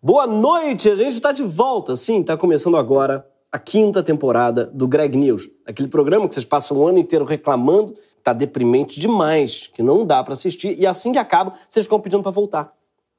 Boa noite! A gente está de volta, sim, está começando agora a quinta temporada do Greg News, aquele programa que vocês passam o ano inteiro reclamando, está deprimente demais, que não dá para assistir, e assim que acaba, vocês ficam pedindo para voltar.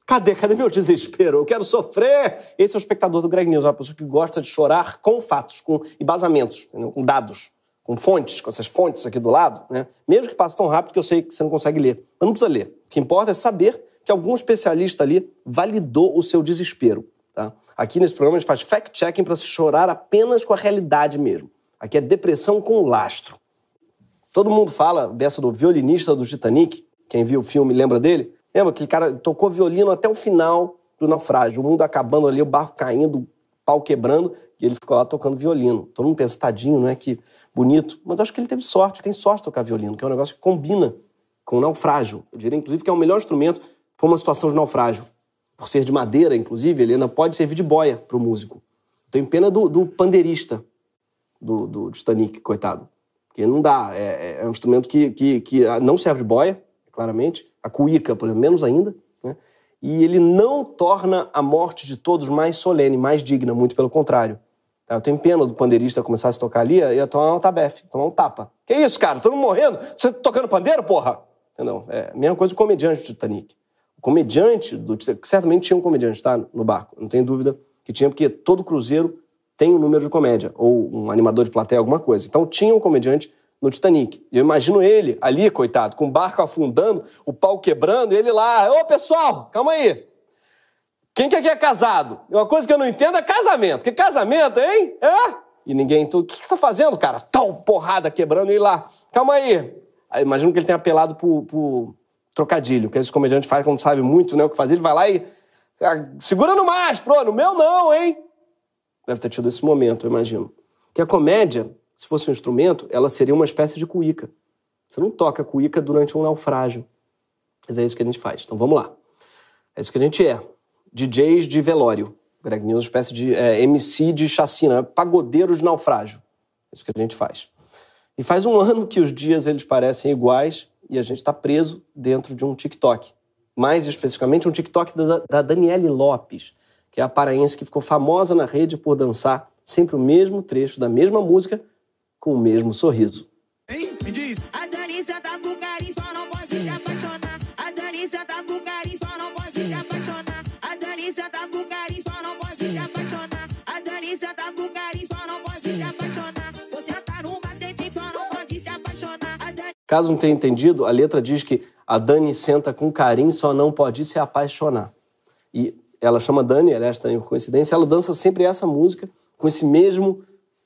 Cadê? Cadê meu desespero? Eu quero sofrer! Esse é o espectador do Greg News, uma pessoa que gosta de chorar com fatos, com embasamentos, com dados, com fontes, com essas fontes aqui do lado, né? Mesmo que passe tão rápido que eu sei que você não consegue ler. Mas não precisa ler. O que importa é saber que algum especialista ali validou o seu desespero. Tá? Aqui nesse programa a gente faz fact-checking para se chorar apenas com a realidade mesmo. Aqui é depressão com lastro. Todo mundo fala dessa do violinista do Titanic, quem viu o filme lembra dele? Lembra que cara tocou violino até o final do naufrágio, o mundo acabando ali, o barco caindo, o pau quebrando, e ele ficou lá tocando violino. Todo mundo pensa, tadinho, é Que bonito. Mas acho que ele teve sorte, tem sorte de tocar violino, que é um negócio que combina com o naufrágio. Eu diria, inclusive, que é o melhor instrumento foi uma situação de naufrágio. Por ser de madeira, inclusive, ele ainda pode servir de boia para o músico. Tenho pena do, do pandeirista do, do, do coitado. Porque não dá. É, é, é um instrumento que, que, que, não serve de boia, claramente. A cuíca, por exemplo, menos ainda. Né? E ele não torna a morte de todos mais solene, mais digna, muito pelo contrário. Tá, eu tenho pena do pandeirista começar a se tocar ali, ia tomar um tabefe, tomar um tapa. Que isso, cara? Todo mundo morrendo? Você tá tocando pandeiro, porra? Entendeu? É a mesma coisa do comediante do Titanic comediante do certamente tinha um comediante, tá? No barco, não tenho dúvida que tinha, porque todo cruzeiro tem um número de comédia, ou um animador de plateia, alguma coisa. Então tinha um comediante no Titanic. Eu imagino ele ali, coitado, com o barco afundando, o pau quebrando, ele lá, ô pessoal, calma aí. Quem que aqui é casado? Uma coisa que eu não entendo é casamento. Que casamento, hein? É? E ninguém. O que, que você tá fazendo, cara? Tal porrada quebrando e lá. Calma aí. aí imagino que ele tenha apelado pro, pro, Trocadilho, que esse comediante faz quando sabe muito né, o que fazer, ele vai lá e. Ah, segura no mastro! no meu não, hein? Deve ter tido esse momento, eu imagino. Que a comédia, se fosse um instrumento, ela seria uma espécie de cuíca. Você não toca cuíca durante um naufrágio. Mas é isso que a gente faz. Então vamos lá. É isso que a gente é. DJs de velório. Greg News, uma espécie de é, MC de chacina, pagodeiros de naufrágio. É isso que a gente faz. E faz um ano que os dias eles parecem iguais e a gente está preso dentro de um TikTok. Mais especificamente, um TikTok da, da Daniele Lopes, que é a paraense que ficou famosa na rede por dançar sempre o mesmo trecho da mesma música com o mesmo sorriso. Hein? Me diz. Caso não tenha entendido, a letra diz que a Dani senta com carinho, só não pode se apaixonar. E ela chama Dani, aliás, também por coincidência, ela dança sempre essa música com esse mesmo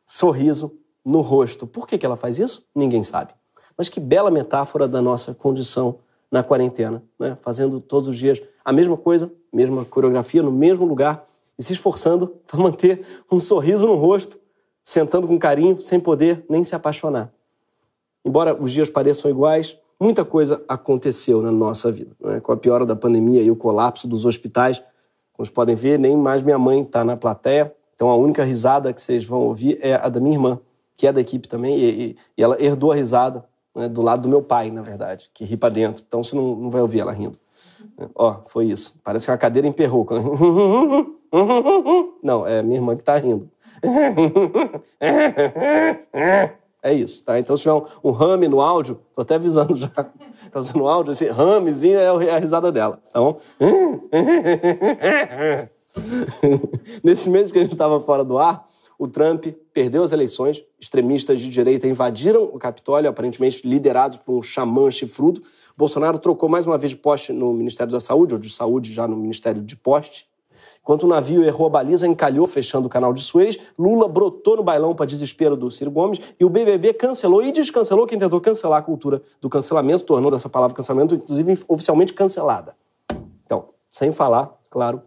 sorriso no rosto. Por que, que ela faz isso? Ninguém sabe. Mas que bela metáfora da nossa condição na quarentena, né? fazendo todos os dias a mesma coisa, mesma coreografia, no mesmo lugar e se esforçando para manter um sorriso no rosto, sentando com carinho, sem poder nem se apaixonar. Embora os dias pareçam iguais, muita coisa aconteceu na nossa vida. É? Com a piora da pandemia e o colapso dos hospitais, como vocês podem ver, nem mais minha mãe está na plateia. Então a única risada que vocês vão ouvir é a da minha irmã, que é da equipe também, e, e ela herdou a risada né, do lado do meu pai, na verdade, que ri para dentro. Então você não, não vai ouvir ela rindo. Uhum. Ó, foi isso. Parece que a cadeira emperrou. Não, é minha irmã que está rindo. É isso, tá? Então, se tiver um, um rame no áudio, tô até avisando já, tá fazendo áudio, esse assim, ramezinho é a risada dela, tá bom? Nesse mês que a gente estava fora do ar, o Trump perdeu as eleições, extremistas de direita invadiram o Capitólio, aparentemente liderados por um xamã chifrudo. Bolsonaro trocou mais uma vez de poste no Ministério da Saúde, ou de saúde já no Ministério de Poste. Enquanto o navio errou a baliza, encalhou, fechando o canal de Suez, Lula brotou no bailão para desespero do Ciro Gomes e o BBB cancelou e descancelou quem tentou cancelar a cultura do cancelamento, tornou dessa palavra cancelamento, inclusive, oficialmente cancelada. Então, sem falar, claro,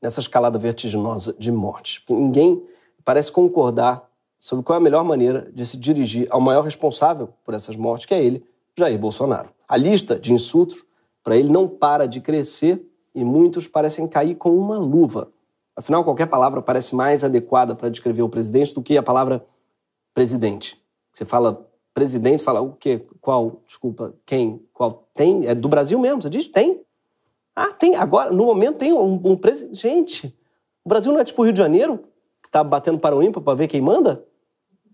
nessa escalada vertiginosa de mortes. Ninguém parece concordar sobre qual é a melhor maneira de se dirigir ao maior responsável por essas mortes, que é ele, Jair Bolsonaro. A lista de insultos para ele não para de crescer e muitos parecem cair com uma luva. Afinal, qualquer palavra parece mais adequada para descrever o presidente do que a palavra presidente. Você fala presidente, fala o quê? Qual? Desculpa, quem? Qual? Tem? É do Brasil mesmo, você diz tem. Ah, tem. Agora, no momento, tem um, um presidente. Gente, o Brasil não é tipo o Rio de Janeiro, que está batendo para o ímpar para ver quem manda?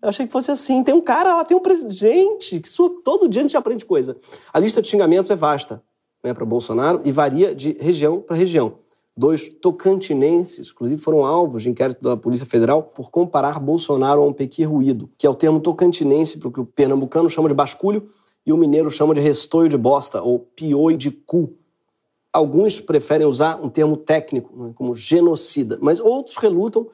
Eu achei que fosse assim. Tem um cara lá, tem um presidente. Que su... Todo dia a gente aprende coisa. A lista de xingamentos é vasta né, para Bolsonaro e varia de região para região. Dois tocantinenses, inclusive, foram alvos de inquérito da Polícia Federal por comparar Bolsonaro a um pequi ruído, que é o termo tocantinense para o que o pernambucano chama de basculho e o mineiro chama de restoio de bosta ou pioi de cu. Alguns preferem usar um termo técnico, né, como genocida, mas outros relutam,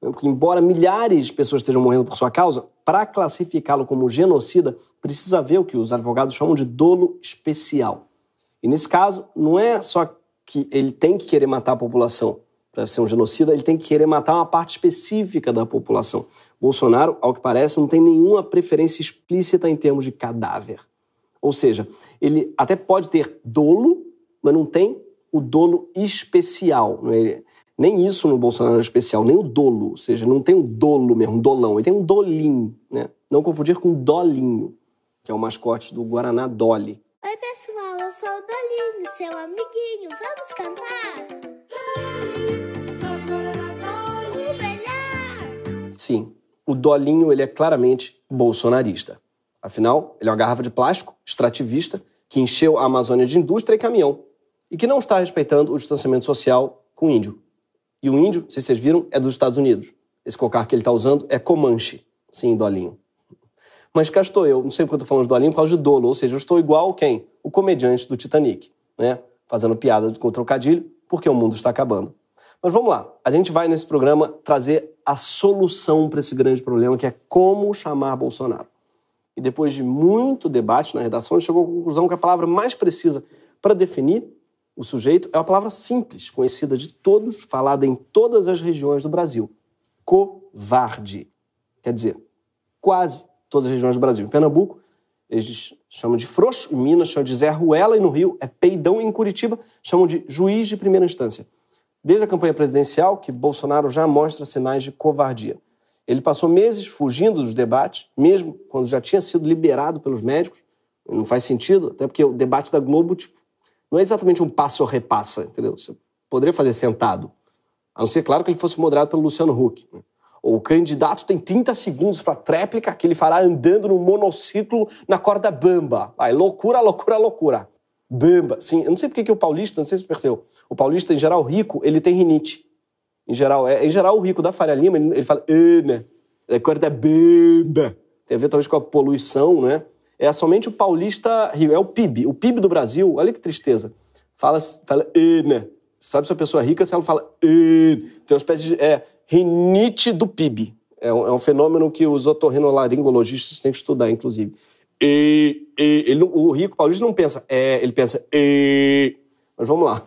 né, porque embora milhares de pessoas estejam morrendo por sua causa, para classificá-lo como genocida, precisa ver o que os advogados chamam de dolo especial. E nesse caso, não é só que ele tem que querer matar a população para ser um genocida, ele tem que querer matar uma parte específica da população. Bolsonaro, ao que parece, não tem nenhuma preferência explícita em termos de cadáver. Ou seja, ele até pode ter dolo, mas não tem o dolo especial. É? Nem isso no Bolsonaro é especial, nem o dolo. Ou seja, não tem o dolo mesmo, um dolão. Ele tem um dolinho, né? Não confundir com dolinho, que é o mascote do Guaraná Dolly. Oi, pessoal eu sou o Dolinho, seu amiguinho. Vamos cantar? melhor! Sim, o Dolinho ele é claramente bolsonarista. Afinal, ele é uma garrafa de plástico, extrativista, que encheu a Amazônia de indústria e caminhão, e que não está respeitando o distanciamento social com o índio. E o índio, se vocês viram, é dos Estados Unidos. Esse cocar que ele está usando é Comanche, sim, Dolinho. Mas cá estou eu, não sei porque eu estou falando de dolinho por causa de dolo, ou seja, eu estou igual quem? O comediante do Titanic, né? Fazendo piada com o trocadilho, porque o mundo está acabando. Mas vamos lá, a gente vai nesse programa trazer a solução para esse grande problema, que é como chamar Bolsonaro. E depois de muito debate na redação, a gente chegou à conclusão que a palavra mais precisa para definir o sujeito é uma palavra simples, conhecida de todos, falada em todas as regiões do Brasil: covarde. Quer dizer, quase todas as regiões do Brasil. Em Pernambuco, eles chamam de frouxo, em Minas chamam de Zé Ruela, e no Rio é peidão, e em Curitiba chamam de juiz de primeira instância. Desde a campanha presidencial, que Bolsonaro já mostra sinais de covardia. Ele passou meses fugindo dos debates, mesmo quando já tinha sido liberado pelos médicos. Não faz sentido, até porque o debate da Globo tipo, não é exatamente um passo ou repassa, entendeu? Você poderia fazer sentado. A não ser, claro, que ele fosse moderado pelo Luciano Huck. Né? O candidato tem 30 segundos para tréplica que ele fará andando no monociclo na corda bamba. Vai, loucura, loucura, loucura. Bamba. Sim, eu não sei porque que o paulista, não sei se você percebeu, o paulista, em geral, rico, ele tem rinite. Em geral, é, em geral o rico da Faria Lima, ele, ele fala, né? é corda bamba. Tem a ver talvez com a poluição, né? É somente o paulista rico, é o PIB. O PIB do Brasil, olha que tristeza. Fala, fala né? Sabe se a pessoa é rica se ela fala né? Tem uma espécie de. É, rinite do PIB. É um, é um fenômeno que os otorrinolaringologistas têm que estudar, inclusive. E, e, ele, o rico paulista não pensa é, ele pensa e. Mas vamos lá.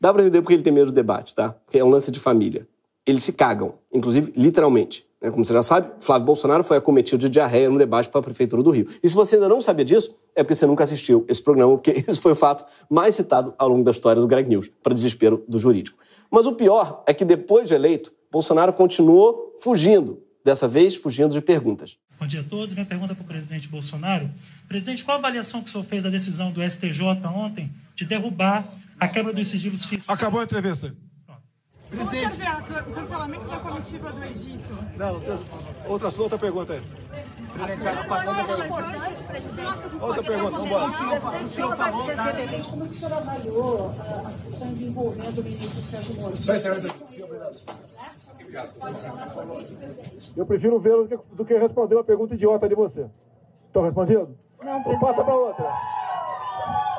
Dá para entender porque ele tem medo do debate, tá? Porque é um lance de família. Eles se cagam, inclusive literalmente. Né? Como você já sabe, Flávio Bolsonaro foi acometido de diarreia no debate para a Prefeitura do Rio. E se você ainda não sabia disso, é porque você nunca assistiu esse programa, porque esse foi o fato mais citado ao longo da história do Greg News, para desespero do jurídico. Mas o pior é que depois de eleito, Bolsonaro continuou fugindo, dessa vez fugindo de perguntas. Bom dia a todos. Minha pergunta é para o presidente Bolsonaro. Presidente, qual a avaliação que o senhor fez da decisão do STJ ontem de derrubar a quebra dos sigilos fiscais? Acabou a entrevista. Como serve é o cancelamento da comitiva do Egito? Não, outra, outra pergunta aí. É presidente, Outra pergunta, vamos embora. O senhor falou, tá? Como que o senhor avaliou ah, as questões envolvendo o ministro Sérgio Moro? É Eu prefiro vê-lo do que responder uma pergunta idiota de você. Estão respondendo? Não, Passa para outra.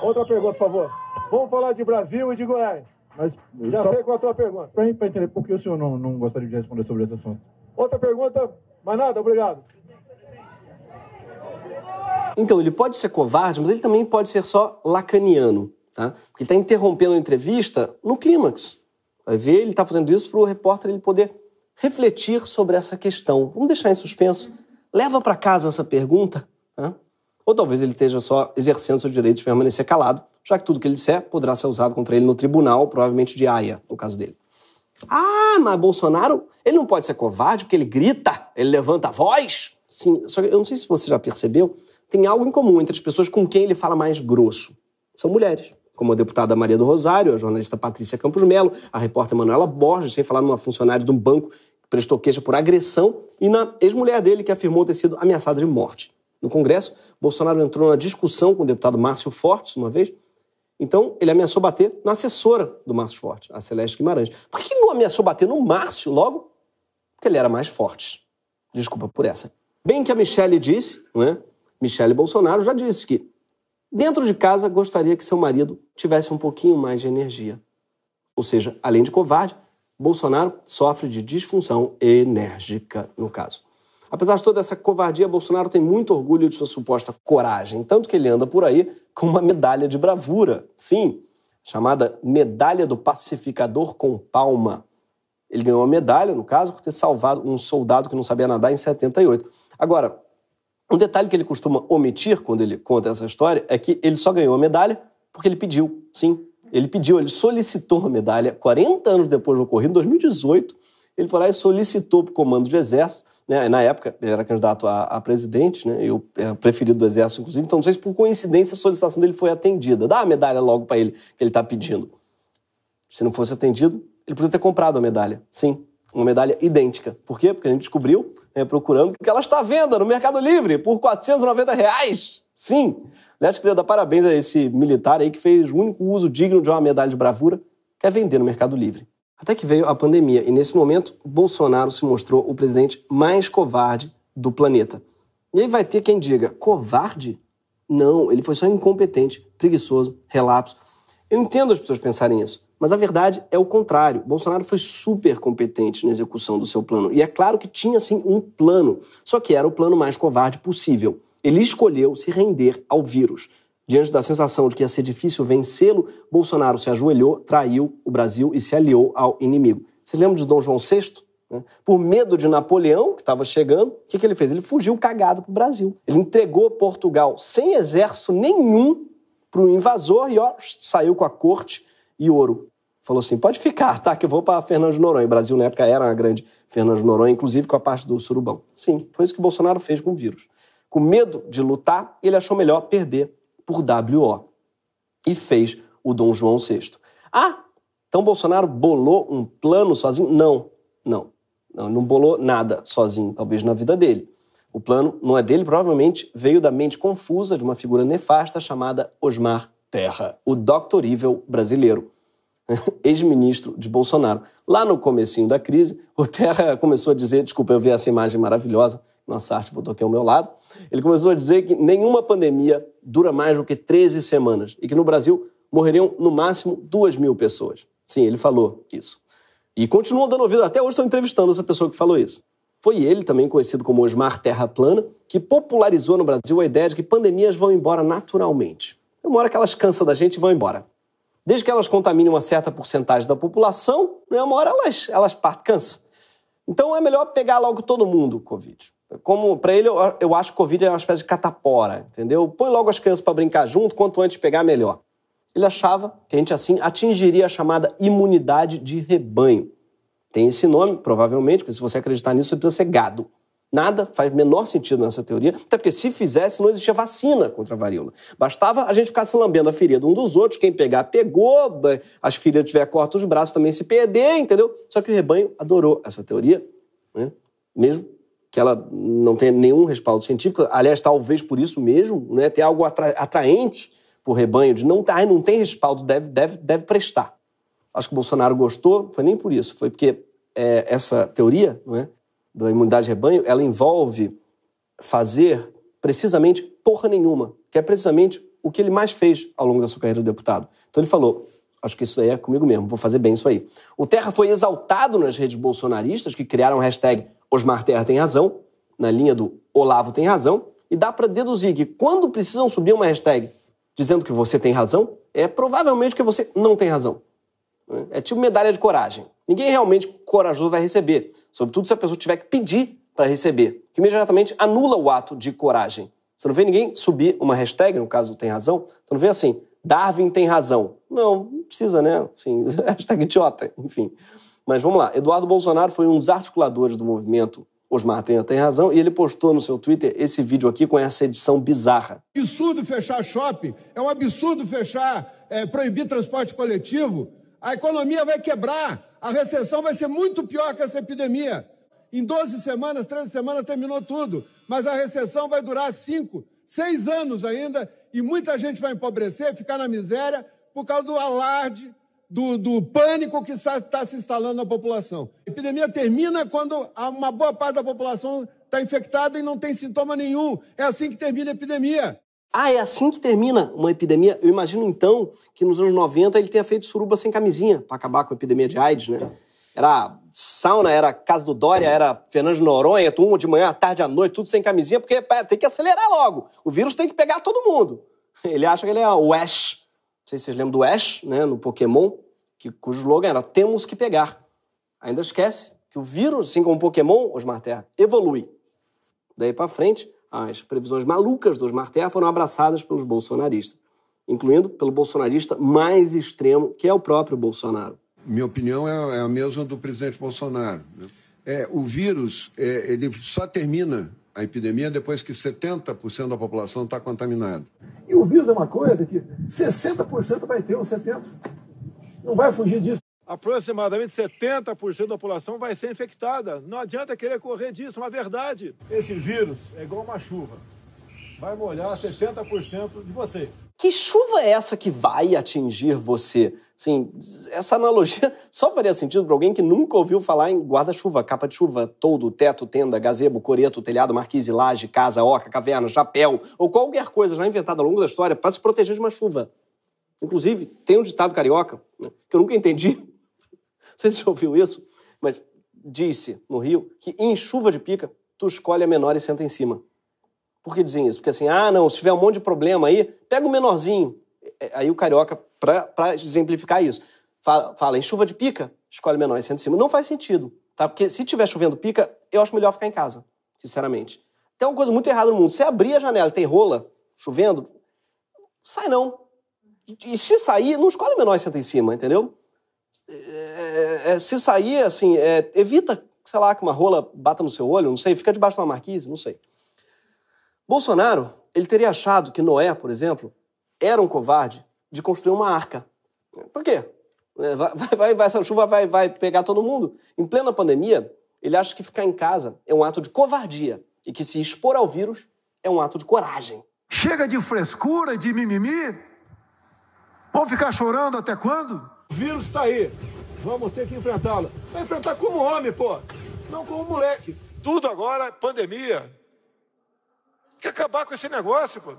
Outra pergunta, por favor. Vamos falar de Brasil e de Goiás. Mas, Já só... sei qual é a tua pergunta. Para entender, por que o senhor não, não gostaria de responder sobre esse assunto? Outra pergunta? Mais nada, obrigado. Então, ele pode ser covarde, mas ele também pode ser só lacaniano, tá? Porque ele está interrompendo a entrevista no clímax. Vai ver, ele está fazendo isso para o repórter ele poder refletir sobre essa questão. Vamos deixar em suspenso. Leva para casa essa pergunta. Né? ou talvez ele esteja só exercendo seu direito de permanecer calado, já que tudo que ele disser poderá ser usado contra ele no tribunal, provavelmente de aia no caso dele. Ah, mas Bolsonaro, ele não pode ser covarde porque ele grita, ele levanta a voz. Sim, só que eu não sei se você já percebeu, tem algo em comum entre as pessoas com quem ele fala mais grosso. São mulheres, como a deputada Maria do Rosário, a jornalista Patrícia Campos Melo, a repórter Manuela Borges, sem falar numa funcionária de um banco que prestou queixa por agressão, e na ex-mulher dele que afirmou ter sido ameaçada de morte no Congresso. Bolsonaro entrou na discussão com o deputado Márcio Fortes uma vez. Então, ele ameaçou bater na assessora do Márcio Fortes, a Celeste Guimarães. Por que não ameaçou bater no Márcio logo? Porque ele era mais forte. Desculpa por essa. Bem que a Michelle disse, não é? Michelle Bolsonaro já disse que dentro de casa gostaria que seu marido tivesse um pouquinho mais de energia. Ou seja, além de covarde, Bolsonaro sofre de disfunção enérgica, no caso. Apesar de toda essa covardia, Bolsonaro tem muito orgulho de sua suposta coragem, tanto que ele anda por aí com uma medalha de bravura, sim, chamada Medalha do Pacificador com Palma. Ele ganhou a medalha, no caso, por ter salvado um soldado que não sabia nadar em 78. Agora, um detalhe que ele costuma omitir quando ele conta essa história é que ele só ganhou a medalha porque ele pediu, sim. Ele pediu, ele solicitou a medalha 40 anos depois do ocorrido, em 2018. Ele foi lá e solicitou para o comando de exército né, na época era candidato a, a presidente, né, eu é, preferido do Exército, inclusive, então não sei se por coincidência a solicitação dele foi atendida. Dá a medalha logo para ele que ele está pedindo. Se não fosse atendido, ele poderia ter comprado a medalha, sim, uma medalha idêntica. Por quê? Porque a gente descobriu, né, procurando, que ela está à venda no Mercado Livre por 490 reais. Sim! Aliás, queria dar parabéns a esse militar aí que fez o único uso digno de uma medalha de bravura, que é vender no Mercado Livre. Até que veio a pandemia e, nesse momento, Bolsonaro se mostrou o presidente mais covarde do planeta. E aí vai ter quem diga: covarde? Não, ele foi só incompetente, preguiçoso, relapso. Eu entendo as pessoas pensarem isso, mas a verdade é o contrário. Bolsonaro foi super competente na execução do seu plano. E é claro que tinha, sim, um plano, só que era o plano mais covarde possível. Ele escolheu se render ao vírus. Diante da sensação de que ia ser difícil vencê-lo, Bolsonaro se ajoelhou, traiu o Brasil e se aliou ao inimigo. Você lembra de Dom João VI? Né? Por medo de Napoleão, que estava chegando, o que, que, ele fez? Ele fugiu cagado para o Brasil. Ele entregou Portugal sem exército nenhum para o invasor e ó, saiu com a corte e ouro. Falou assim: pode ficar, tá? Que eu vou para Fernando de Noronha. O Brasil, na época, era uma grande Fernando de Noronha, inclusive com a parte do surubão. Sim, foi isso que Bolsonaro fez com o vírus. Com medo de lutar, ele achou melhor perder por W.O. e fez o Dom João VI. Ah, então Bolsonaro bolou um plano sozinho? Não, não. Não, não bolou nada sozinho, talvez na vida dele. O plano não é dele, provavelmente veio da mente confusa de uma figura nefasta chamada Osmar Terra, o Dr. Evil brasileiro, ex-ministro de Bolsonaro. Lá no comecinho da crise, o Terra começou a dizer, desculpa, eu vi essa imagem maravilhosa, arte botou aqui ao meu lado, ele começou a dizer que nenhuma pandemia dura mais do que 13 semanas e que no Brasil morreriam no máximo 2 mil pessoas. Sim, ele falou isso. E continua dando ouvido, até hoje Estou entrevistando essa pessoa que falou isso. Foi ele, também conhecido como Osmar Terra Plana, que popularizou no Brasil a ideia de que pandemias vão embora naturalmente. É uma hora que elas cansam da gente e vão embora. Desde que elas contaminem uma certa porcentagem da população, é uma hora elas, elas partem, cansam. Então é melhor pegar logo todo mundo o Covid. Como para ele, eu, eu acho que Covid é uma espécie de catapora, entendeu? Põe logo as crianças para brincar junto, quanto antes pegar, melhor. Ele achava que a gente assim atingiria a chamada imunidade de rebanho. Tem esse nome, provavelmente, porque se você acreditar nisso, você precisa ser gado. Nada faz menor sentido nessa teoria, até porque se fizesse, não existia vacina contra a varíola. Bastava a gente ficar se lambendo a ferida um dos outros, quem pegar, pegou, as filhas tiver corta os braços também se perder, entendeu? Só que o rebanho adorou essa teoria, né? mesmo que ela não tem nenhum respaldo científico. Aliás, talvez por isso mesmo, né, tem algo atra atraente para o rebanho de não, ah, não tem respaldo, deve, deve, deve prestar. Acho que o Bolsonaro gostou, foi nem por isso, foi porque é, essa teoria né, da imunidade de rebanho, ela envolve fazer precisamente porra nenhuma, que é precisamente o que ele mais fez ao longo da sua carreira de deputado. Então ele falou, acho que isso aí é comigo mesmo, vou fazer bem isso aí. O Terra foi exaltado nas redes bolsonaristas, que criaram a hashtag Osmar Terra tem razão, na linha do Olavo tem razão, e dá para deduzir que quando precisam subir uma hashtag dizendo que você tem razão, é provavelmente que você não tem razão. É tipo medalha de coragem. Ninguém realmente corajoso vai receber, sobretudo se a pessoa tiver que pedir para receber, que imediatamente anula o ato de coragem. Você não vê ninguém subir uma hashtag, no caso tem razão, você não vê assim, Darwin tem razão. Não, não precisa, né? Sim, hashtag idiota, enfim. Mas vamos lá. Eduardo Bolsonaro foi um dos articuladores do movimento Osmar Tenha tem razão, e ele postou no seu Twitter esse vídeo aqui com essa edição bizarra. Absurdo fechar shopping, é um absurdo fechar, é, proibir transporte coletivo. A economia vai quebrar, a recessão vai ser muito pior que essa epidemia. Em 12 semanas, 13 semanas terminou tudo, mas a recessão vai durar 5, 6 anos ainda, e muita gente vai empobrecer, ficar na miséria, por causa do alarde, do, do pânico que está se instalando na população. A epidemia termina quando uma boa parte da população está infectada e não tem sintoma nenhum. É assim que termina a epidemia. Ah, é assim que termina uma epidemia? Eu imagino então que nos anos 90 ele tenha feito suruba sem camisinha para acabar com a epidemia de AIDS, né? Era sauna, era casa do Dória, era Fernando Noronha, Noronha, uma de manhã, à tarde, à noite, tudo sem camisinha, porque tem que acelerar logo. O vírus tem que pegar todo mundo. Ele acha que ele é o Ash sei se vocês lembram do Ash, né, no Pokémon, que, cujo slogan era Temos que pegar. Ainda esquece que o vírus, assim como o Pokémon, Osmar Terra, evolui. Daí para frente, as previsões malucas do Osmar Terra foram abraçadas pelos bolsonaristas, incluindo pelo bolsonarista mais extremo, que é o próprio Bolsonaro. Minha opinião é, é a mesma do presidente Bolsonaro. Né? É, o vírus, é, ele só termina a epidemia depois que 70% da população está contaminada. E o vírus é uma coisa que 60% vai ter, ou 70%. Não vai fugir disso. Aproximadamente 70% da população vai ser infectada. Não adianta querer correr disso, é uma verdade. Esse vírus é igual uma chuva vai molhar 70% de vocês. Que chuva é essa que vai atingir você? Sim, essa analogia só faria sentido para alguém que nunca ouviu falar em guarda-chuva, capa de chuva, todo, teto, tenda, gazebo, coreto, telhado, marquise, laje, casa, oca, caverna, chapéu ou qualquer coisa já inventada ao longo da história para se proteger de uma chuva. Inclusive, tem um ditado carioca né, que eu nunca entendi. Você já ouviu isso? Mas disse no Rio que em chuva de pica, tu escolhe a menor e senta em cima. Por que dizem isso? Porque assim, ah, não, se tiver um monte de problema aí, pega o menorzinho. É, é, aí o carioca, para exemplificar isso, fala, fala, em chuva de pica, escolhe menor e senta em cima. Não faz sentido, tá? Porque se tiver chovendo pica, eu acho melhor ficar em casa, sinceramente. Tem uma coisa muito errada no mundo. Se abrir a janela e tem rola, chovendo, sai não. E se sair, não escolhe menor e senta em cima, entendeu? É, é, é, se sair, assim, é, evita, sei lá, que uma rola bata no seu olho, não sei, fica debaixo de uma marquise, não sei. Bolsonaro, ele teria achado que Noé, por exemplo, era um covarde de construir uma arca. Por quê? É, vai, vai, vai, essa chuva vai, vai pegar todo mundo. Em plena pandemia, ele acha que ficar em casa é um ato de covardia e que se expor ao vírus é um ato de coragem. Chega de frescura, de mimimi. Vão ficar chorando até quando? O vírus está aí. Vamos ter que enfrentá-lo. Vai enfrentar como homem, pô. Não como moleque. Tudo agora é pandemia que acabar com esse negócio, pô.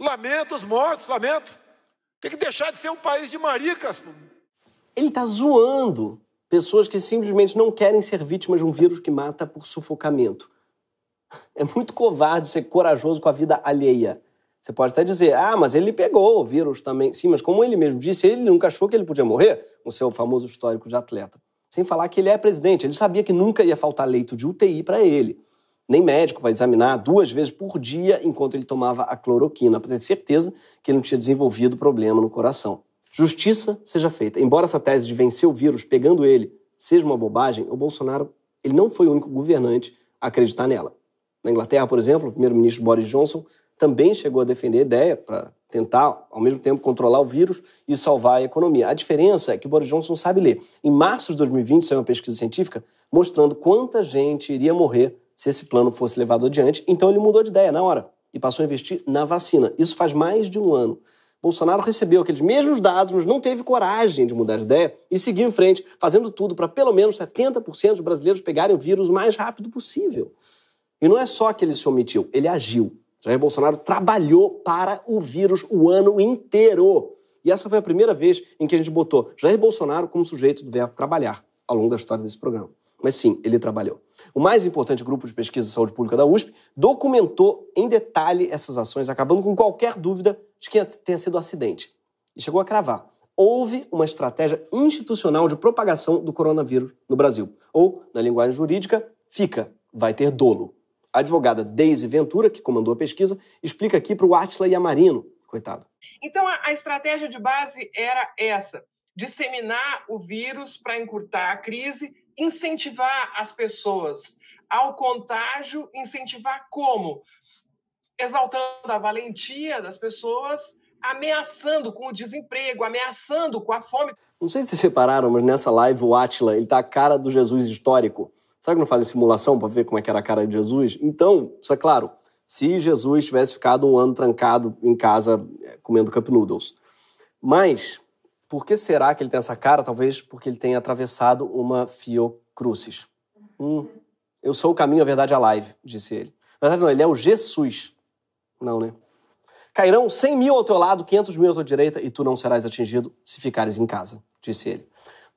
Lamento os mortos, lamento. Tem que deixar de ser um país de maricas, pô. Ele está zoando pessoas que simplesmente não querem ser vítimas de um vírus que mata por sufocamento. É muito covarde ser corajoso com a vida alheia. Você pode até dizer, ah, mas ele pegou o vírus também. Sim, mas como ele mesmo disse, ele nunca achou que ele podia morrer, o seu famoso histórico de atleta. Sem falar que ele é presidente, ele sabia que nunca ia faltar leito de UTI para ele nem médico vai examinar duas vezes por dia enquanto ele tomava a cloroquina, para ter certeza que ele não tinha desenvolvido problema no coração. Justiça seja feita. Embora essa tese de vencer o vírus pegando ele seja uma bobagem, o Bolsonaro ele não foi o único governante a acreditar nela. Na Inglaterra, por exemplo, o primeiro-ministro Boris Johnson também chegou a defender a ideia para tentar, ao mesmo tempo, controlar o vírus e salvar a economia. A diferença é que Boris Johnson sabe ler. Em março de 2020, saiu uma pesquisa científica mostrando quanta gente iria morrer se esse plano fosse levado adiante, então ele mudou de ideia na hora e passou a investir na vacina. Isso faz mais de um ano. Bolsonaro recebeu aqueles mesmos dados, mas não teve coragem de mudar de ideia e seguiu em frente, fazendo tudo para pelo menos 70% dos brasileiros pegarem o vírus o mais rápido possível. E não é só que ele se omitiu, ele agiu. Jair Bolsonaro trabalhou para o vírus o ano inteiro. E essa foi a primeira vez em que a gente botou Jair Bolsonaro como sujeito do verbo trabalhar ao longo da história desse programa. Mas sim, ele trabalhou. O mais importante grupo de pesquisa de saúde pública da USP documentou em detalhe essas ações, acabando com qualquer dúvida de que tenha sido um acidente. E chegou a cravar. Houve uma estratégia institucional de propagação do coronavírus no Brasil. Ou, na linguagem jurídica, fica, vai ter dolo. A advogada Deise Ventura, que comandou a pesquisa, explica aqui para o a Marino, coitado. Então, a estratégia de base era essa: disseminar o vírus para encurtar a crise, incentivar as pessoas ao contágio, incentivar como? Exaltando a valentia das pessoas, ameaçando com o desemprego, ameaçando com a fome. Não sei se vocês repararam, mas nessa live o Atila, ele tá a cara do Jesus histórico. Sabe que não fazem simulação para ver como é que era a cara de Jesus? Então, isso é claro, se Jesus tivesse ficado um ano trancado em casa eh, comendo cup noodles. Mas por que será que ele tem essa cara? Talvez porque ele tenha atravessado uma fiocrucis. Uhum. Hum, eu sou o caminho, a verdade e a live, disse ele. Na verdade, não, ele é o Jesus. Não, né? Cairão 100 mil ao teu lado, 500 mil à tua direita, e tu não serás atingido se ficares em casa, disse ele.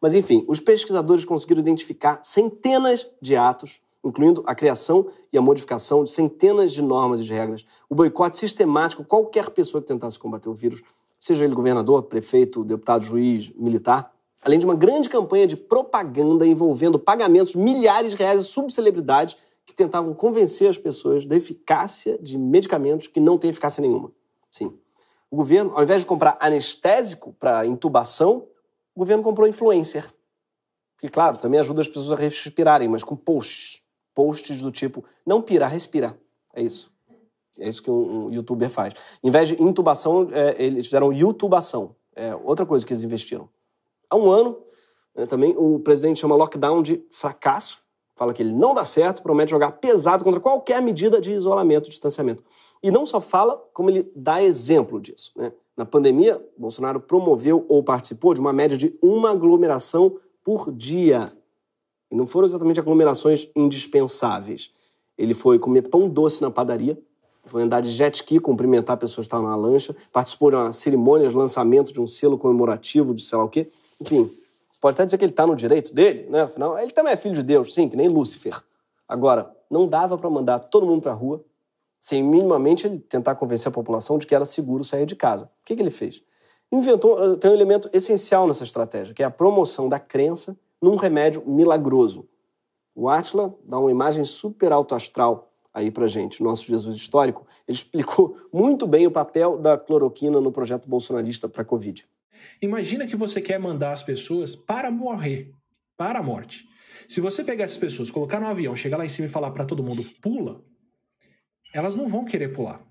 Mas enfim, os pesquisadores conseguiram identificar centenas de atos, incluindo a criação e a modificação de centenas de normas e de regras, o boicote sistemático, qualquer pessoa que tentasse combater o vírus seja ele governador, prefeito, deputado, juiz, militar, além de uma grande campanha de propaganda envolvendo pagamentos milhares de reais a subcelebridades que tentavam convencer as pessoas da eficácia de medicamentos que não têm eficácia nenhuma. Sim. O governo, ao invés de comprar anestésico para intubação, o governo comprou influencer. Que, claro, também ajuda as pessoas a respirarem, mas com posts. Posts do tipo, não pirar, respira. É isso. É isso que um, um youtuber faz. Em vez de intubação, é, eles fizeram youtubação. É outra coisa que eles investiram. Há um ano, né, também, o presidente chama lockdown de fracasso. Fala que ele não dá certo, promete jogar pesado contra qualquer medida de isolamento, distanciamento. E não só fala, como ele dá exemplo disso. Né? Na pandemia, Bolsonaro promoveu ou participou de uma média de uma aglomeração por dia. E não foram exatamente aglomerações indispensáveis. Ele foi comer pão doce na padaria, foi andar de jet ski, cumprimentar pessoas que estavam na lancha, participou de uma cerimônia de lançamento de um selo comemorativo de sei lá o quê. Enfim, você pode até dizer que ele está no direito dele, né? Afinal, ele também é filho de Deus, sim, que nem Lúcifer. Agora, não dava para mandar todo mundo para a rua sem minimamente ele tentar convencer a população de que era seguro sair de casa. O que, que ele fez? Inventou, eh, tem um elemento essencial nessa estratégia, que é a promoção da crença num remédio milagroso. O Atila dá uma imagem super alto astral aí para gente, o nosso Jesus histórico, ele explicou muito bem o papel da cloroquina no projeto bolsonarista para a Covid. Imagina que você quer mandar as pessoas para morrer, para a morte. Se você pegar essas pessoas, colocar no avião, chegar lá em cima e falar para todo mundo pula, elas não vão querer pular,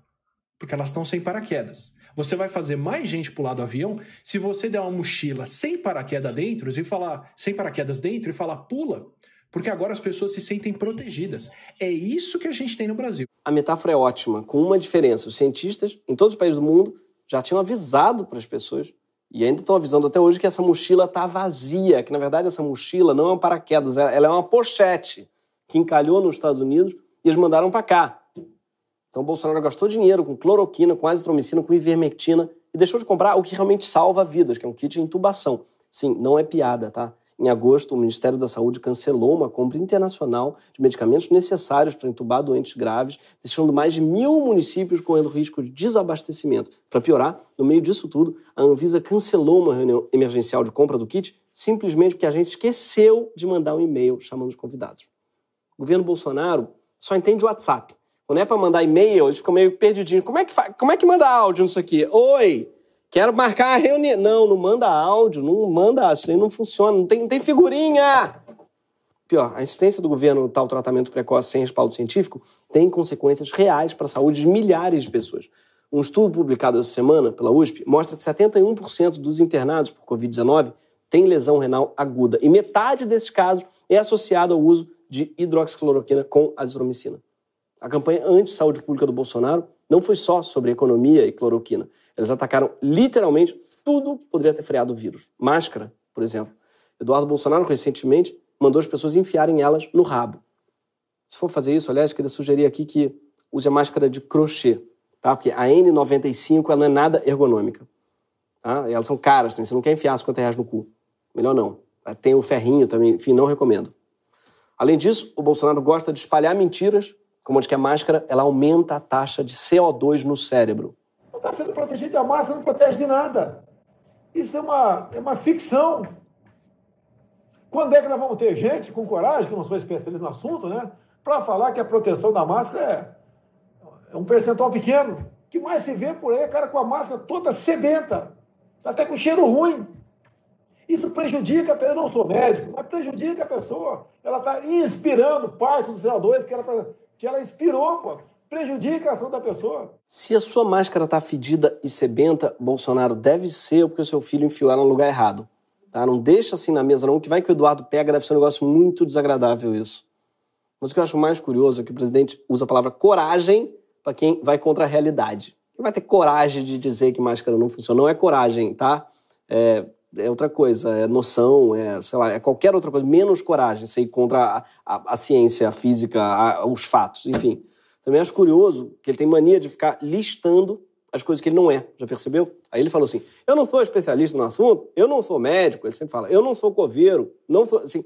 porque elas estão sem paraquedas. Você vai fazer mais gente pular do avião se você der uma mochila sem paraquedas dentro e falar sem paraquedas dentro e falar pula porque agora as pessoas se sentem protegidas. É isso que a gente tem no Brasil. A metáfora é ótima, com uma diferença: os cientistas em todos os países do mundo já tinham avisado para as pessoas e ainda estão avisando até hoje que essa mochila está vazia, que na verdade essa mochila não é um paraquedas, é, ela é uma pochete que encalhou nos Estados Unidos e eles mandaram para cá. Então Bolsonaro gastou dinheiro com cloroquina, com azitromicina, com ivermectina e deixou de comprar o que realmente salva vidas, que é um kit de intubação. Sim, não é piada, tá? Em agosto, o Ministério da Saúde cancelou uma compra internacional de medicamentos necessários para entubar doentes graves, deixando mais de mil municípios correndo risco de desabastecimento. Para piorar, no meio disso tudo, a Anvisa cancelou uma reunião emergencial de compra do kit simplesmente porque a gente esqueceu de mandar um e-mail chamando os convidados. O governo Bolsonaro só entende o WhatsApp. Quando é para mandar e-mail, eles ficam meio perdidinhos. Como é que, Como é que manda áudio nisso aqui? Oi! Quero marcar a reunião. Não, não manda áudio, não manda. Isso aí não funciona, não tem, não tem figurinha. Pior, a insistência do governo no tal tratamento precoce sem respaldo científico tem consequências reais para a saúde de milhares de pessoas. Um estudo publicado essa semana pela USP mostra que 71% dos internados por Covid-19 têm lesão renal aguda e metade desses casos é associado ao uso de hidroxicloroquina com azitromicina. A campanha anti-saúde pública do Bolsonaro não foi só sobre economia e cloroquina. Eles atacaram literalmente tudo que poderia ter freado o vírus. Máscara, por exemplo. Eduardo Bolsonaro, recentemente, mandou as pessoas enfiarem elas no rabo. Se for fazer isso, aliás, queria sugerir aqui que use a máscara de crochê, tá? Porque a N95 ela não é nada ergonômica. Tá? E elas são caras, né? você não quer enfiar 50 reais no cu. Melhor não. Tem o ferrinho também, enfim, não recomendo. Além disso, o Bolsonaro gosta de espalhar mentiras, como de que a máscara ela aumenta a taxa de CO2 no cérebro está sendo protegido e é a massa não protege de nada. Isso é uma, é uma ficção. Quando é que nós vamos ter gente com coragem, que não sou especialista no assunto, né? Para falar que a proteção da máscara é, é um percentual pequeno. O que mais se vê por aí é cara com a máscara toda sedenta, até com cheiro ruim. Isso prejudica, eu não sou médico, mas prejudica a pessoa. Ela está inspirando parte do CO2 que ela, tá, que ela inspirou, pô prejudica a ação da pessoa. Se a sua máscara está fedida e sebenta, Bolsonaro, deve ser porque o seu filho enfiou ela no lugar errado. Tá? Não deixa assim na mesa, não, que vai que o Eduardo pega, deve ser um negócio muito desagradável isso. Mas o que eu acho mais curioso é que o presidente usa a palavra coragem para quem vai contra a realidade. Quem vai ter coragem de dizer que máscara não funciona? Não é coragem, tá? É, é outra coisa, é noção, é, sei lá, é qualquer outra coisa, menos coragem, sei contra a, a, a ciência, a física, a, os fatos, enfim. Também acho curioso que ele tem mania de ficar listando as coisas que ele não é. Já percebeu? Aí ele falou assim: eu não sou especialista no assunto, eu não sou médico. Ele sempre fala: eu não sou coveiro, não sou. Assim,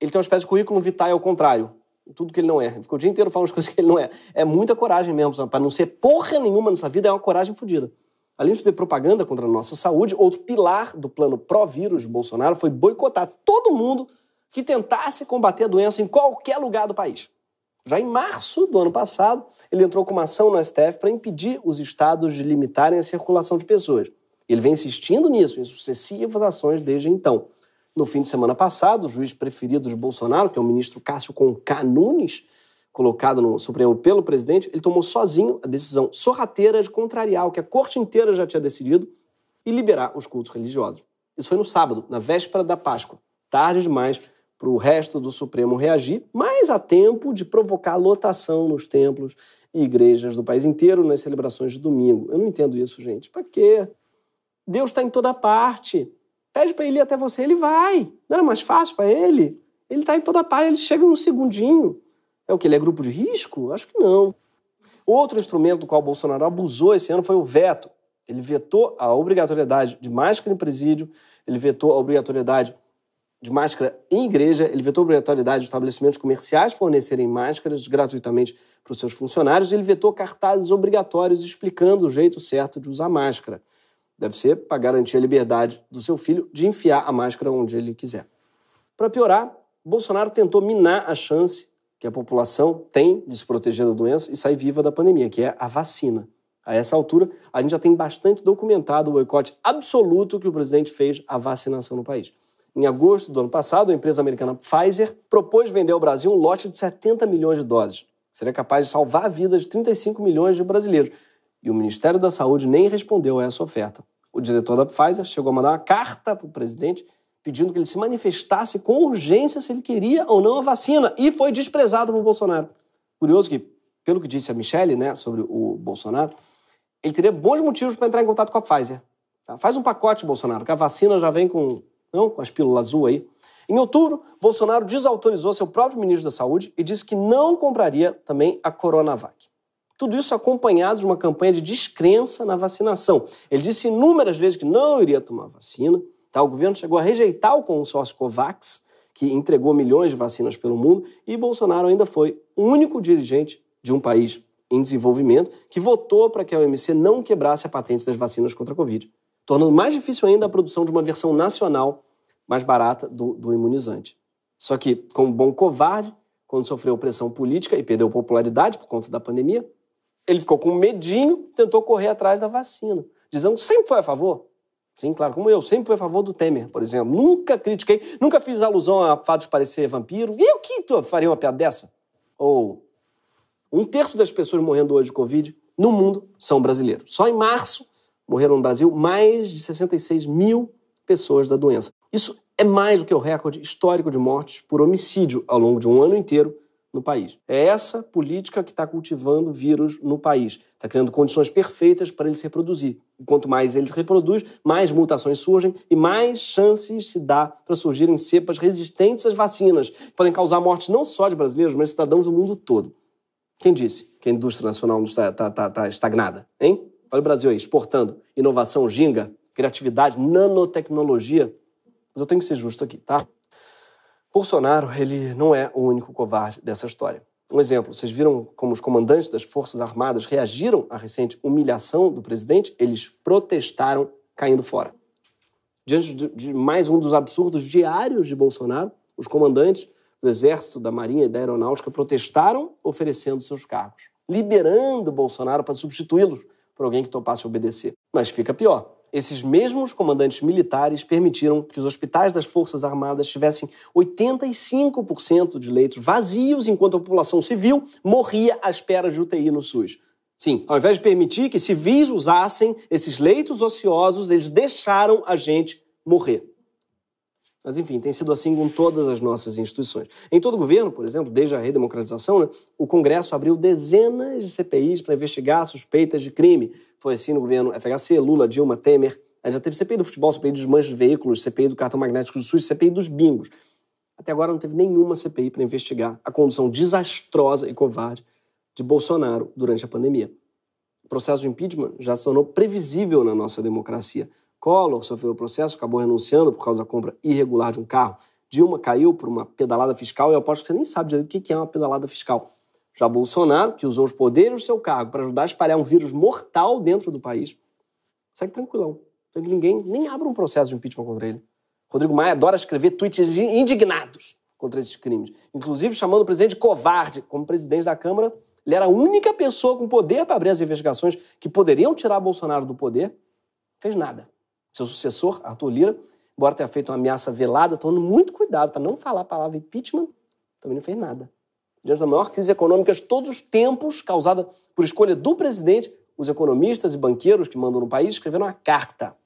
ele tem uma espécie de currículo vital ao contrário. Tudo que ele não é. Ele ficou o dia inteiro falando as coisas que ele não é. É muita coragem mesmo, para não ser porra nenhuma nessa vida, é uma coragem fodida. Além de fazer propaganda contra a nossa saúde, outro pilar do plano pró-vírus de Bolsonaro foi boicotar todo mundo que tentasse combater a doença em qualquer lugar do país. Já em março do ano passado, ele entrou com uma ação no STF para impedir os estados de limitarem a circulação de pessoas. Ele vem insistindo nisso em sucessivas ações desde então. No fim de semana passado, o juiz preferido de Bolsonaro, que é o ministro Cássio Conca Nunes, colocado no Supremo pelo presidente, ele tomou sozinho a decisão sorrateira de contrariar o que a corte inteira já tinha decidido e liberar os cultos religiosos. Isso foi no sábado, na véspera da Páscoa, tarde demais para o resto do Supremo reagir, mas há tempo de provocar lotação nos templos e igrejas do país inteiro nas celebrações de domingo. Eu não entendo isso, gente. Para quê? Deus está em toda parte. Pede para ele ir até você, ele vai. Não era mais fácil para ele? Ele está em toda parte, ele chega em um segundinho. É o que? Ele é grupo de risco? Acho que não. Outro instrumento do qual Bolsonaro abusou esse ano foi o veto. Ele vetou a obrigatoriedade de máscara em presídio, ele vetou a obrigatoriedade de máscara em igreja, ele vetou a obrigatoriedade de estabelecimentos comerciais fornecerem máscaras gratuitamente para os seus funcionários, ele vetou cartazes obrigatórios explicando o jeito certo de usar máscara. Deve ser para garantir a liberdade do seu filho de enfiar a máscara onde ele quiser. Para piorar, Bolsonaro tentou minar a chance que a população tem de se proteger da doença e sair viva da pandemia, que é a vacina. A essa altura, a gente já tem bastante documentado o boicote absoluto que o presidente fez à vacinação no país. Em agosto do ano passado, a empresa americana Pfizer propôs vender ao Brasil um lote de 70 milhões de doses, que seria capaz de salvar a vida de 35 milhões de brasileiros. E o Ministério da Saúde nem respondeu a essa oferta. O diretor da Pfizer chegou a mandar uma carta para o presidente pedindo que ele se manifestasse com urgência se ele queria ou não a vacina, e foi desprezado por Bolsonaro. Curioso que, pelo que disse a Michelle né, sobre o Bolsonaro, ele teria bons motivos para entrar em contato com a Pfizer. Tá? Faz um pacote, Bolsonaro, que a vacina já vem com não com as pílulas azul aí. Em outubro, Bolsonaro desautorizou seu próprio ministro da Saúde e disse que não compraria também a Coronavac. Tudo isso acompanhado de uma campanha de descrença na vacinação. Ele disse inúmeras vezes que não iria tomar vacina. Tá? O governo chegou a rejeitar o consórcio COVAX, que entregou milhões de vacinas pelo mundo, e Bolsonaro ainda foi o único dirigente de um país em desenvolvimento que votou para que a OMC não quebrasse a patente das vacinas contra a Covid tornando mais difícil ainda a produção de uma versão nacional mais barata do, do imunizante. Só que, como bom covarde, quando sofreu pressão política e perdeu popularidade por conta da pandemia, ele ficou com medinho, tentou correr atrás da vacina, dizendo sempre foi a favor. Sim, claro, como eu, sempre foi a favor do Temer, por exemplo. Nunca critiquei, nunca fiz alusão a fato de parecer vampiro. E eu que faria uma piada dessa? Ou um terço das pessoas morrendo hoje de Covid no mundo são brasileiros. Só em março morreram no Brasil mais de 66 mil pessoas da doença. Isso é mais do que o recorde histórico de mortes por homicídio ao longo de um ano inteiro no país. É essa política que está cultivando vírus no país. Está criando condições perfeitas para ele se reproduzir. E quanto mais ele se reproduz, mais mutações surgem e mais chances se dá para surgirem cepas resistentes às vacinas, que podem causar mortes não só de brasileiros, mas de cidadãos do mundo todo. Quem disse que a indústria nacional está, está, está, está estagnada, hein? Olha o Brasil aí, exportando inovação ginga, criatividade, nanotecnologia. Mas eu tenho que ser justo aqui, tá? Bolsonaro, ele não é o único covarde dessa história. Um exemplo, vocês viram como os comandantes das Forças Armadas reagiram à recente humilhação do presidente? Eles protestaram caindo fora. Diante de mais um dos absurdos diários de Bolsonaro, os comandantes do Exército, da Marinha e da Aeronáutica protestaram oferecendo seus cargos, liberando Bolsonaro para substituí-los por alguém que topasse obedecer. Mas fica pior. Esses mesmos comandantes militares permitiram que os hospitais das Forças Armadas tivessem 85% de leitos vazios, enquanto a população civil morria à espera de UTI no SUS. Sim, ao invés de permitir que civis usassem esses leitos ociosos, eles deixaram a gente morrer. Mas, enfim, tem sido assim com todas as nossas instituições. Em todo o governo, por exemplo, desde a redemocratização, né, o Congresso abriu dezenas de CPIs para investigar suspeitas de crime. Foi assim no governo FHC, Lula, Dilma, Temer. já teve CPI do futebol, CPI dos manchos de veículos, CPI do cartão magnético do SUS, CPI dos bingos. Até agora não teve nenhuma CPI para investigar a condução desastrosa e covarde de Bolsonaro durante a pandemia. O processo de impeachment já se tornou previsível na nossa democracia. Collor sofreu o processo, acabou renunciando por causa da compra irregular de um carro. Dilma caiu por uma pedalada fiscal e eu aposto que você nem sabe direito o que é uma pedalada fiscal. Já Bolsonaro, que usou os poderes do seu cargo para ajudar a espalhar um vírus mortal dentro do país, segue tranquilão. Ninguém nem abre um processo de impeachment contra ele. Rodrigo Maia adora escrever tweets indignados contra esses crimes, inclusive chamando o presidente de covarde. Como presidente da Câmara, ele era a única pessoa com poder para abrir as investigações que poderiam tirar Bolsonaro do poder. Fez nada seu sucessor, Arthur Lira, embora tenha feito uma ameaça velada, tomando muito cuidado para não falar a palavra impeachment, também não fez nada. Diante da maior crise econômica de todos os tempos, causada por escolha do presidente, os economistas e banqueiros que mandam no país escreveram uma carta.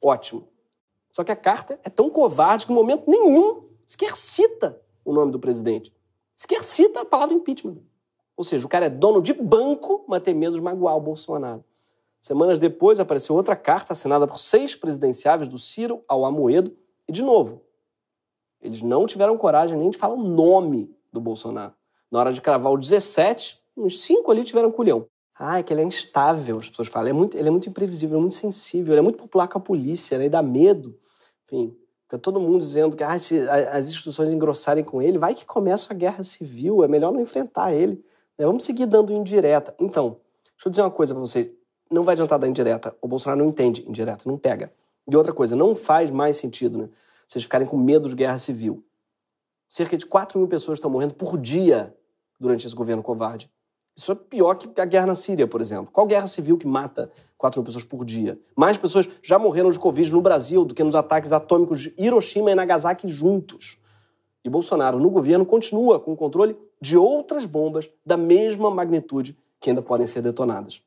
Ótimo. Só que a carta é tão covarde que em momento nenhum sequer cita o nome do presidente. Sequer cita a palavra impeachment. Ou seja, o cara é dono de banco, mas tem medo de magoar o Bolsonaro. Semanas depois apareceu outra carta assinada por seis presidenciáveis, do Ciro ao Amoedo, e de novo, eles não tiveram coragem nem de falar o nome do Bolsonaro. Na hora de cravar o 17, uns cinco ali tiveram culhão. Ah, é que ele é instável, as pessoas falam. Ele é muito, ele é muito imprevisível, ele é muito sensível, ele é muito popular com a polícia, ele dá medo. Enfim, fica todo mundo dizendo que ah, se as instituições engrossarem com ele, vai que começa a guerra civil, é melhor não enfrentar ele. Né? Vamos seguir dando indireta. Então, deixa eu dizer uma coisa para vocês não vai adiantar dar indireta. O Bolsonaro não entende indireta, não pega. E outra coisa, não faz mais sentido né, vocês ficarem com medo de guerra civil. Cerca de 4 mil pessoas estão morrendo por dia durante esse governo covarde. Isso é pior que a guerra na Síria, por exemplo. Qual guerra civil que mata 4 mil pessoas por dia? Mais pessoas já morreram de Covid no Brasil do que nos ataques atômicos de Hiroshima e Nagasaki juntos. E Bolsonaro, no governo, continua com o controle de outras bombas da mesma magnitude que ainda podem ser detonadas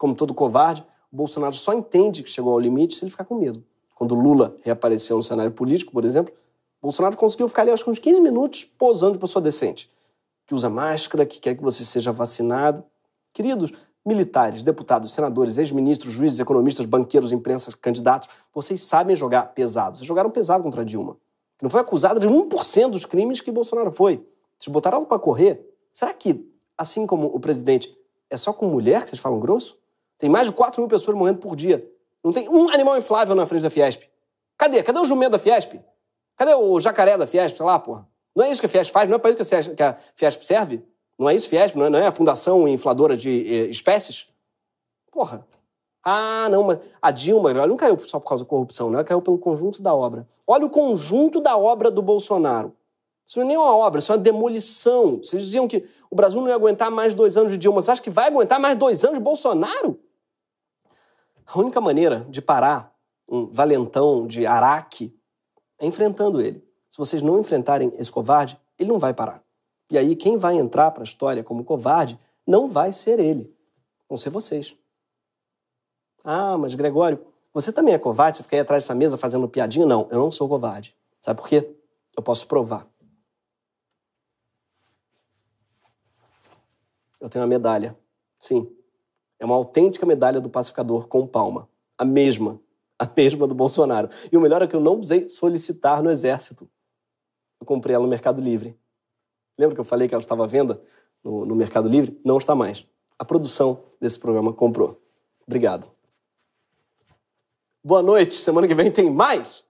como todo covarde, o Bolsonaro só entende que chegou ao limite se ele ficar com medo. Quando Lula reapareceu no cenário político, por exemplo, Bolsonaro conseguiu ficar ali acho que uns 15 minutos posando de pessoa decente, que usa máscara, que quer que você seja vacinado. Queridos, militares, deputados, senadores, ex-ministros, juízes, economistas, banqueiros, imprensa, candidatos, vocês sabem jogar pesado. Vocês jogaram pesado contra Dilma, que não foi acusada de 1% dos crimes que Bolsonaro foi. Vocês botaram para correr? Será que, assim como o presidente, é só com mulher que vocês falam grosso? Tem mais de 4 mil pessoas morrendo por dia. Não tem um animal inflável na frente da Fiesp. Cadê? Cadê o jumento da Fiesp? Cadê o jacaré da Fiesp? Sei lá, porra. Não é isso que a Fiesp faz? Não é para isso que a Fiesp serve? Não é isso, Fiesp? Não é, não é a fundação infladora de eh, espécies? Porra. Ah, não, mas a Dilma ela não caiu só por causa da corrupção, né? ela caiu pelo conjunto da obra. Olha o conjunto da obra do Bolsonaro. Isso não é nem uma obra, isso é uma demolição. Vocês diziam que o Brasil não ia aguentar mais dois anos de Dilma. Você acha que vai aguentar mais dois anos de Bolsonaro? A única maneira de parar um valentão de Araque é enfrentando ele. Se vocês não enfrentarem esse covarde, ele não vai parar. E aí, quem vai entrar para a história como covarde não vai ser ele, vão ser vocês. Ah, mas Gregório, você também é covarde? Você fica aí atrás dessa mesa fazendo piadinha? Não, eu não sou covarde. Sabe por quê? Eu posso provar. Eu tenho uma medalha. Sim, é uma autêntica medalha do pacificador com palma. A mesma. A mesma do Bolsonaro. E o melhor é que eu não usei solicitar no Exército. Eu comprei ela no Mercado Livre. Lembra que eu falei que ela estava à venda no, no Mercado Livre? Não está mais. A produção desse programa comprou. Obrigado. Boa noite. Semana que vem tem mais.